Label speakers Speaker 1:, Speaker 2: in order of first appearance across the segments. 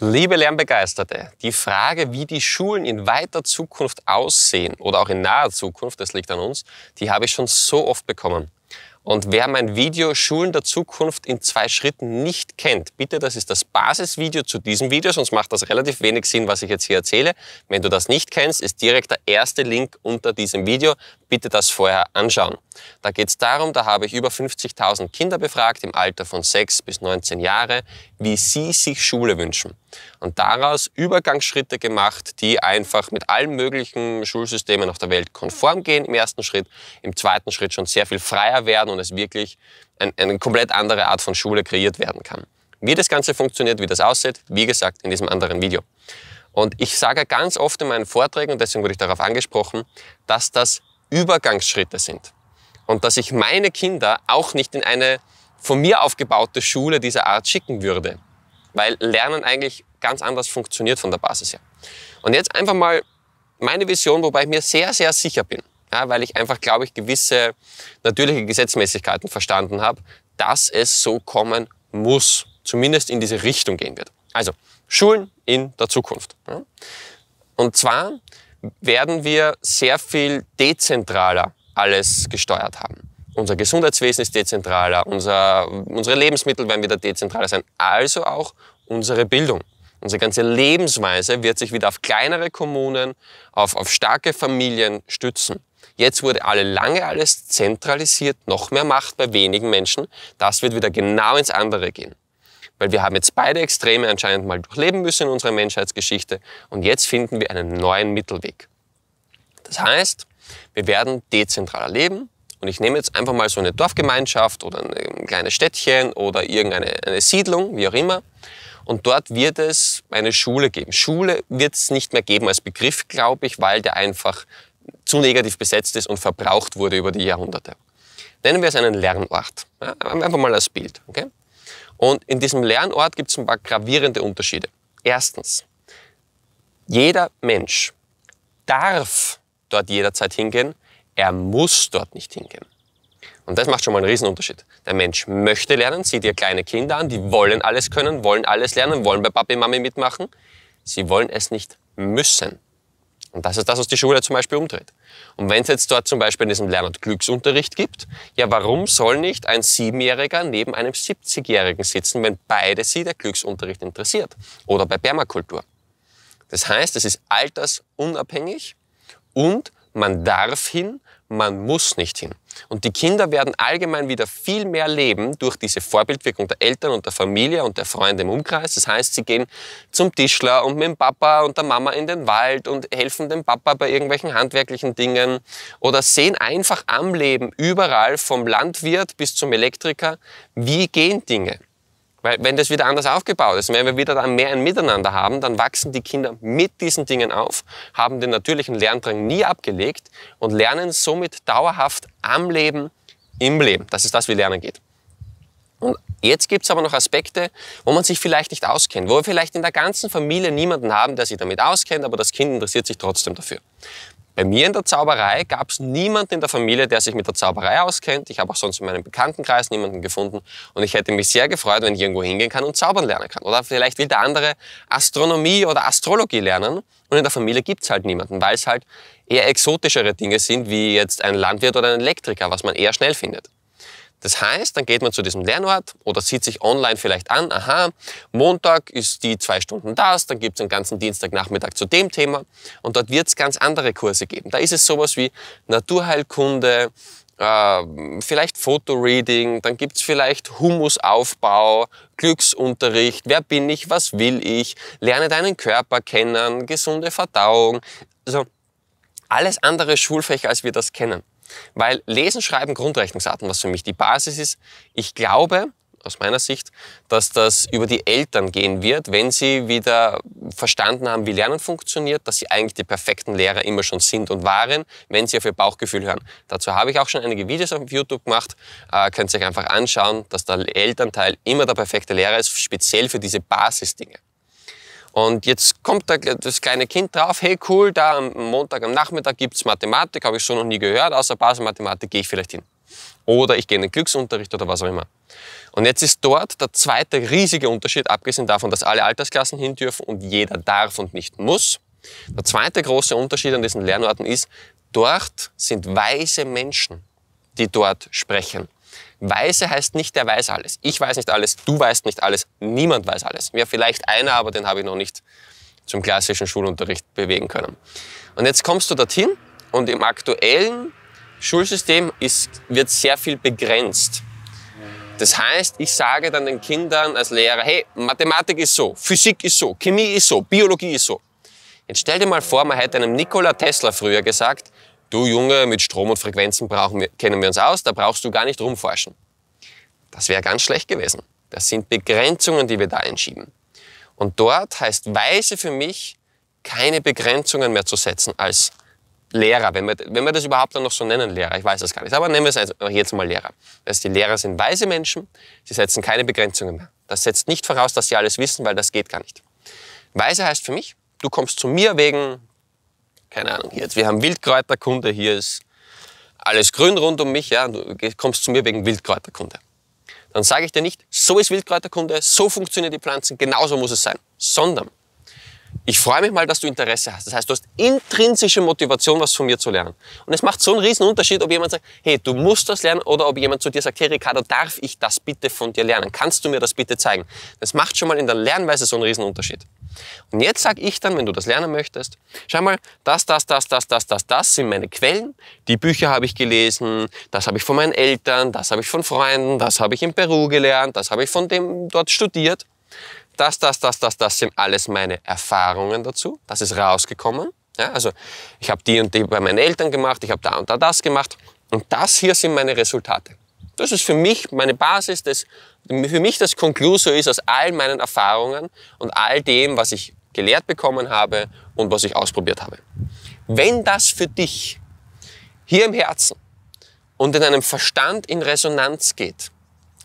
Speaker 1: Liebe Lernbegeisterte, die Frage, wie die Schulen in weiter Zukunft aussehen oder auch in naher Zukunft, das liegt an uns, die habe ich schon so oft bekommen. Und wer mein Video Schulen der Zukunft in zwei Schritten nicht kennt, bitte, das ist das Basisvideo zu diesem Video, sonst macht das relativ wenig Sinn, was ich jetzt hier erzähle. Wenn du das nicht kennst, ist direkt der erste Link unter diesem Video. Bitte das vorher anschauen. Da geht es darum, da habe ich über 50.000 Kinder befragt im Alter von 6 bis 19 Jahre, wie sie sich Schule wünschen und daraus Übergangsschritte gemacht, die einfach mit allen möglichen Schulsystemen auf der Welt konform gehen im ersten Schritt, im zweiten Schritt schon sehr viel freier werden und es wirklich ein, eine komplett andere Art von Schule kreiert werden kann. Wie das Ganze funktioniert, wie das aussieht, wie gesagt, in diesem anderen Video. Und ich sage ganz oft in meinen Vorträgen, und deswegen wurde ich darauf angesprochen, dass das Übergangsschritte sind. Und dass ich meine Kinder auch nicht in eine von mir aufgebaute Schule dieser Art schicken würde weil Lernen eigentlich ganz anders funktioniert von der Basis her. Und jetzt einfach mal meine Vision, wobei ich mir sehr, sehr sicher bin, ja, weil ich einfach, glaube ich, gewisse natürliche Gesetzmäßigkeiten verstanden habe, dass es so kommen muss, zumindest in diese Richtung gehen wird. Also Schulen in der Zukunft. Ja. Und zwar werden wir sehr viel dezentraler alles gesteuert haben unser Gesundheitswesen ist dezentraler, unser, unsere Lebensmittel werden wieder dezentraler sein, also auch unsere Bildung. Unsere ganze Lebensweise wird sich wieder auf kleinere Kommunen, auf, auf starke Familien stützen. Jetzt wurde alle lange alles zentralisiert, noch mehr Macht bei wenigen Menschen. Das wird wieder genau ins andere gehen. Weil wir haben jetzt beide Extreme anscheinend mal durchleben müssen in unserer Menschheitsgeschichte und jetzt finden wir einen neuen Mittelweg. Das heißt, wir werden dezentraler leben, und ich nehme jetzt einfach mal so eine Dorfgemeinschaft oder ein kleines Städtchen oder irgendeine Siedlung, wie auch immer. Und dort wird es eine Schule geben. Schule wird es nicht mehr geben als Begriff, glaube ich, weil der einfach zu negativ besetzt ist und verbraucht wurde über die Jahrhunderte. Nennen wir es einen Lernort. einfach mal als Bild. Okay? Und in diesem Lernort gibt es ein paar gravierende Unterschiede. Erstens, jeder Mensch darf dort jederzeit hingehen, er muss dort nicht hingehen. Und das macht schon mal einen Riesenunterschied. Der Mensch möchte lernen, sieht ihr kleine Kinder an, die wollen alles können, wollen alles lernen, wollen bei Papi, Mami mitmachen. Sie wollen es nicht müssen. Und das ist das, was die Schule zum Beispiel umdreht. Und wenn es jetzt dort zum Beispiel in diesem Lern- und Glücksunterricht gibt, ja, warum soll nicht ein Siebenjähriger neben einem 70-Jährigen sitzen, wenn beide sie der Glücksunterricht interessiert? Oder bei Permakultur. Das heißt, es ist altersunabhängig und man darf hin, man muss nicht hin. Und die Kinder werden allgemein wieder viel mehr leben durch diese Vorbildwirkung der Eltern und der Familie und der Freunde im Umkreis. Das heißt, sie gehen zum Tischler und mit dem Papa und der Mama in den Wald und helfen dem Papa bei irgendwelchen handwerklichen Dingen oder sehen einfach am Leben überall vom Landwirt bis zum Elektriker, wie gehen Dinge. Weil wenn das wieder anders aufgebaut ist, wenn wir wieder dann mehr ein Miteinander haben, dann wachsen die Kinder mit diesen Dingen auf, haben den natürlichen Lerndrang nie abgelegt und lernen somit dauerhaft am Leben, im Leben. Das ist das, wie Lernen geht. Und jetzt gibt es aber noch Aspekte, wo man sich vielleicht nicht auskennt, wo wir vielleicht in der ganzen Familie niemanden haben, der sich damit auskennt, aber das Kind interessiert sich trotzdem dafür. Bei mir in der Zauberei gab es niemanden in der Familie, der sich mit der Zauberei auskennt. Ich habe auch sonst in meinem Bekanntenkreis niemanden gefunden. Und ich hätte mich sehr gefreut, wenn ich irgendwo hingehen kann und zaubern lernen kann. Oder vielleicht will der andere Astronomie oder Astrologie lernen. Und in der Familie gibt es halt niemanden, weil es halt eher exotischere Dinge sind, wie jetzt ein Landwirt oder ein Elektriker, was man eher schnell findet. Das heißt, dann geht man zu diesem Lernort oder sieht sich online vielleicht an, aha, Montag ist die zwei Stunden das, dann gibt's den ganzen Dienstagnachmittag zu dem Thema und dort wird's ganz andere Kurse geben. Da ist es sowas wie Naturheilkunde, äh, vielleicht Fotoreading, dann gibt's vielleicht Humusaufbau, Glücksunterricht, wer bin ich, was will ich, lerne deinen Körper kennen, gesunde Verdauung, also alles andere Schulfächer, als wir das kennen. Weil Lesen, Schreiben, Grundrechnungsarten, was für mich die Basis ist, ich glaube, aus meiner Sicht, dass das über die Eltern gehen wird, wenn sie wieder verstanden haben, wie Lernen funktioniert, dass sie eigentlich die perfekten Lehrer immer schon sind und waren, wenn sie auf ihr Bauchgefühl hören. Dazu habe ich auch schon einige Videos auf YouTube gemacht, äh, könnt ihr euch einfach anschauen, dass der Elternteil immer der perfekte Lehrer ist, speziell für diese Basisdinge. Und jetzt kommt da das kleine Kind drauf, hey cool, da am Montag am Nachmittag gibt es Mathematik, habe ich so noch nie gehört, außer Basismathematik gehe ich vielleicht hin. Oder ich gehe in den Glücksunterricht oder was auch immer. Und jetzt ist dort der zweite riesige Unterschied, abgesehen davon, dass alle Altersklassen hin dürfen und jeder darf und nicht muss. Der zweite große Unterschied an diesen Lernorten ist, dort sind weise Menschen, die dort sprechen. Weise heißt nicht, der weiß alles. Ich weiß nicht alles, du weißt nicht alles, niemand weiß alles. Ja, vielleicht einer, aber den habe ich noch nicht zum klassischen Schulunterricht bewegen können. Und jetzt kommst du dorthin und im aktuellen Schulsystem ist, wird sehr viel begrenzt. Das heißt, ich sage dann den Kindern als Lehrer, hey, Mathematik ist so, Physik ist so, Chemie ist so, Biologie ist so. Jetzt stell dir mal vor, man hätte einem Nikola Tesla früher gesagt, du Junge, mit Strom und Frequenzen wir, kennen wir uns aus, da brauchst du gar nicht rumforschen. Das wäre ganz schlecht gewesen. Das sind Begrenzungen, die wir da entschieden. Und dort heißt Weise für mich, keine Begrenzungen mehr zu setzen als Lehrer, wenn wir, wenn wir das überhaupt dann noch so nennen, Lehrer, ich weiß das gar nicht, aber nennen wir es jetzt mal Lehrer. Das heißt, die Lehrer sind weise Menschen, sie setzen keine Begrenzungen mehr. Das setzt nicht voraus, dass sie alles wissen, weil das geht gar nicht. Weise heißt für mich, du kommst zu mir wegen keine Ahnung, jetzt, wir haben Wildkräuterkunde, hier ist alles grün rund um mich, ja, du kommst zu mir wegen Wildkräuterkunde. Dann sage ich dir nicht, so ist Wildkräuterkunde, so funktionieren die Pflanzen, genauso muss es sein, sondern ich freue mich mal, dass du Interesse hast. Das heißt, du hast intrinsische Motivation, was von mir zu lernen. Und es macht so einen riesen Unterschied, ob jemand sagt, hey, du musst das lernen, oder ob jemand zu dir sagt, hey Ricardo, darf ich das bitte von dir lernen? Kannst du mir das bitte zeigen? Das macht schon mal in der Lernweise so einen riesen Unterschied. Und jetzt sage ich dann, wenn du das lernen möchtest, schau mal, das, das, das, das, das, das, das sind meine Quellen. Die Bücher habe ich gelesen, das habe ich von meinen Eltern, das habe ich von Freunden, das habe ich in Peru gelernt, das habe ich von dem dort studiert. Das, das, das, das, das sind alles meine Erfahrungen dazu. Das ist rausgekommen. Ja, also ich habe die und die bei meinen Eltern gemacht, ich habe da und da das gemacht. Und das hier sind meine Resultate. Das ist für mich meine Basis, das, für mich das Conclusio ist aus all meinen Erfahrungen und all dem, was ich gelehrt bekommen habe und was ich ausprobiert habe. Wenn das für dich hier im Herzen und in einem Verstand in Resonanz geht,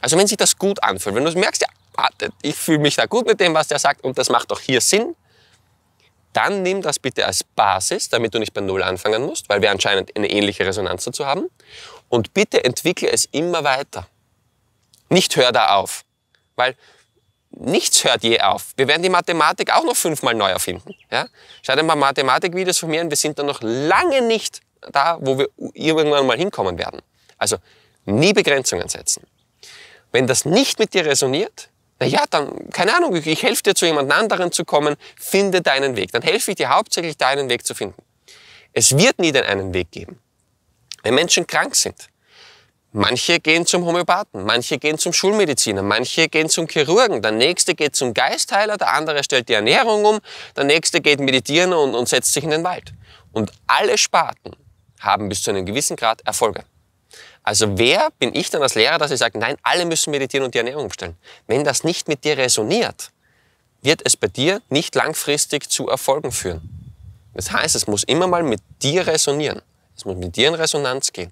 Speaker 1: also wenn sich das gut anfühlt, wenn du merkst, ja, warte, ich fühle mich da gut mit dem, was der sagt und das macht auch hier Sinn, dann nimm das bitte als Basis, damit du nicht bei Null anfangen musst, weil wir anscheinend eine ähnliche Resonanz dazu haben. Und bitte entwickle es immer weiter. Nicht hör da auf, weil nichts hört je auf. Wir werden die Mathematik auch noch fünfmal neu erfinden. Ja? Schau dir mal Mathematikvideos von mir an, wir sind dann noch lange nicht da, wo wir irgendwann mal hinkommen werden. Also nie Begrenzungen setzen. Wenn das nicht mit dir resoniert, na ja, dann, keine Ahnung, ich, ich helfe dir zu jemand anderen zu kommen, finde deinen Weg. Dann helfe ich dir hauptsächlich, deinen Weg zu finden. Es wird nie den einen Weg geben. Wenn Menschen krank sind, Manche gehen zum Homöopathen, manche gehen zum Schulmediziner, manche gehen zum Chirurgen, der nächste geht zum Geistheiler, der andere stellt die Ernährung um, der nächste geht meditieren und, und, setzt sich in den Wald. Und alle Sparten haben bis zu einem gewissen Grad Erfolge. Also wer bin ich dann als Lehrer, dass ich sage, nein, alle müssen meditieren und die Ernährung umstellen? Wenn das nicht mit dir resoniert, wird es bei dir nicht langfristig zu Erfolgen führen. Das heißt, es muss immer mal mit dir resonieren. Es muss mit dir in Resonanz gehen.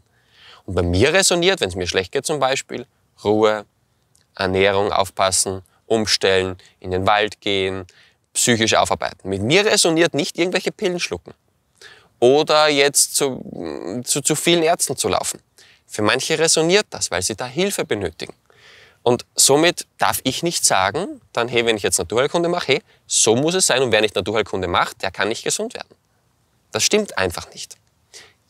Speaker 1: Und bei mir resoniert, wenn es mir schlecht geht zum Beispiel, Ruhe, Ernährung aufpassen, umstellen, in den Wald gehen, psychisch aufarbeiten. Mit mir resoniert nicht irgendwelche Pillen schlucken oder jetzt zu, zu, zu vielen Ärzten zu laufen. Für manche resoniert das, weil sie da Hilfe benötigen. Und somit darf ich nicht sagen, dann, hey, wenn ich jetzt Naturheilkunde mache, hey, so muss es sein und wer nicht Naturheilkunde macht, der kann nicht gesund werden. Das stimmt einfach nicht.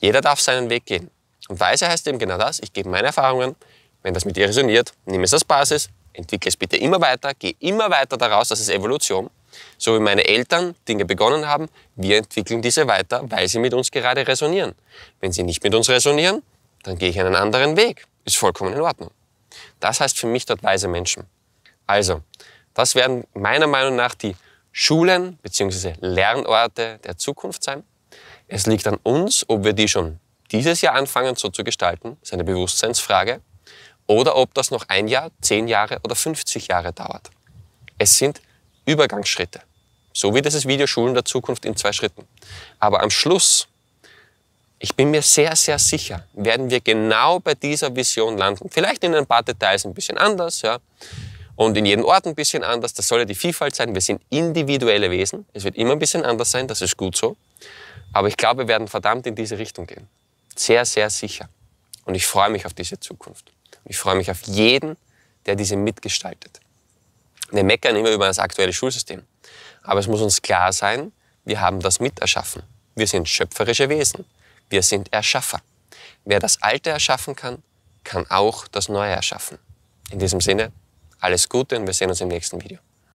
Speaker 1: Jeder darf seinen Weg gehen. Und Weise heißt eben genau das, ich gebe meine Erfahrungen, wenn das mit dir resoniert, nimm es als Basis, entwickle es bitte immer weiter, geh immer weiter daraus, das ist Evolution. So wie meine Eltern Dinge begonnen haben, wir entwickeln diese weiter, weil sie mit uns gerade resonieren. Wenn sie nicht mit uns resonieren, dann gehe ich einen anderen Weg. Ist vollkommen in Ordnung. Das heißt für mich dort weise Menschen. Also, das werden meiner Meinung nach die Schulen bzw. Lernorte der Zukunft sein. Es liegt an uns, ob wir die schon dieses Jahr anfangen so zu gestalten, ist eine Bewusstseinsfrage, oder ob das noch ein Jahr, zehn Jahre oder 50 Jahre dauert. Es sind Übergangsschritte, so wie dieses Video Schulen der Zukunft in zwei Schritten. Aber am Schluss, ich bin mir sehr, sehr sicher, werden wir genau bei dieser Vision landen. Vielleicht in ein paar Details ein bisschen anders, ja. Und in jedem Ort ein bisschen anders. Das soll ja die Vielfalt sein. Wir sind individuelle Wesen. Es wird immer ein bisschen anders sein. Das ist gut so. Aber ich glaube, wir werden verdammt in diese Richtung gehen. Sehr, sehr sicher. Und ich freue mich auf diese Zukunft. ich freue mich auf jeden, der diese mitgestaltet. Wir meckern immer über das aktuelle Schulsystem. Aber es muss uns klar sein, wir haben das mit erschaffen. Wir sind schöpferische Wesen. Wir sind Erschaffer. Wer das Alte erschaffen kann, kann auch das Neue erschaffen. In diesem Sinne, alles Gute und wir sehen uns im nächsten Video.